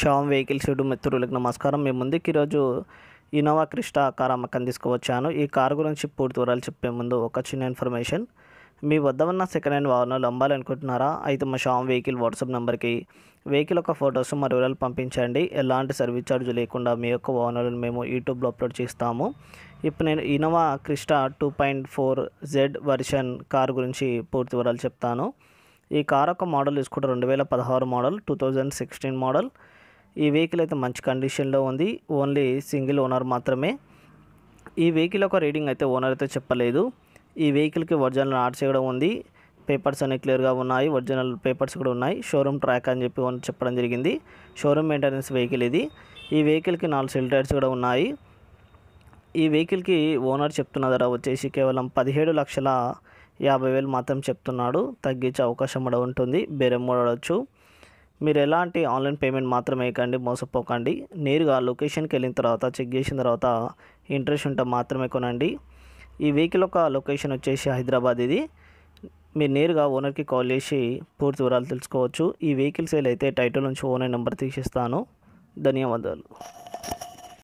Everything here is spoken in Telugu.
షామ్ వెహికల్స్ యూట్యూబ్ మిత్రులకు నమస్కారం మేము ముందుకు ఈరోజు ఇన్నోవా క్రిస్టా కార్ అమ్మకం తీసుకువచ్చాను ఈ కార్ గురించి పూర్తి వివరాలు చెప్పే ముందు ఒక చిన్న ఇన్ఫర్మేషన్ మీ వద్ద ఉన్న సెకండ్ హ్యాండ్ వాహనాలు అమ్మాలనుకుంటున్నారా అయితే మా షామ్ వెహికల్ వాట్సాప్ నెంబర్కి వెహికల్ యొక్క ఫొటోస్ మరి వివరాలు పంపించండి ఎలాంటి సర్వీస్ ఛార్జ్ లేకుండా మీ యొక్క వాహనాలను మేము యూట్యూబ్లో అప్లోడ్ చేస్తాము ఇప్పుడు నేను Innova Crysta two point four Z version car గురించి పూర్తి వివరాలు చెప్తాను ఈ కార్ యొక్క మోడల్ తీసుకుంటే రెండు వేల పదహారు model two thousand sixteen model ఈ వెహికల్ అయితే మంచి కండిషన్లో ఉంది ఓన్లీ సింగిల్ ఓనర్ మాత్రమే ఈ వెహికల్ ఒక రీడింగ్ అయితే ఓనర్ అయితే చెప్పలేదు ఈ వెహికల్కి ఒరిజినల్ ఆర్ట్స్ కూడా ఉంది పేపర్స్ అన్ని క్లియర్గా ఉన్నాయి ఒరిజినల్ పేపర్స్ కూడా ఉన్నాయి షోరూమ్ ట్రాక్ అని చెప్పి చెప్పడం జరిగింది షోరూమ్ మెయింటెనెన్స్ వెహికల్ ఇది ఈ వెహికల్కి నాలుగు సెల్ టైర్స్ కూడా ఉన్నాయి ఈ వెహికల్కి ఓనర్ చెప్తున్న ధర వచ్చేసి కేవలం పదిహేడు లక్షల యాభై వేలు మాత్రం చెప్తున్నాడు తగ్గించే అవకాశం కూడా ఉంటుంది బేరం కూడా మీరు ఎలాంటి ఆన్లైన్ పేమెంట్ మాత్రమే కండి మోసపోకండి నేరుగా లొకేషన్కి వెళ్ళిన తర్వాత చెక్ చేసిన తర్వాత ఇంట్రెస్ట్ ఉంటే మాత్రమే కొనండి ఈ వెహికల్ ఒక లొకేషన్ వచ్చేసి హైదరాబాద్ ఇది మీరు నేరుగా ఓనర్కి కాల్ చేసి పూర్తి వివరాలు తెలుసుకోవచ్చు ఈ వెహికల్ సేల్ అయితే టైటిల్ నుంచి ఓనర్ నెంబర్ తీసిస్తాను ధన్యవాదాలు